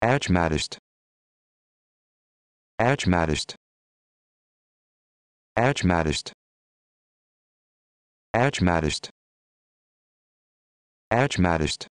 Uitmaarst. Uitmaarst. Uitmaarst. Uitmaarst. Uitmaarst.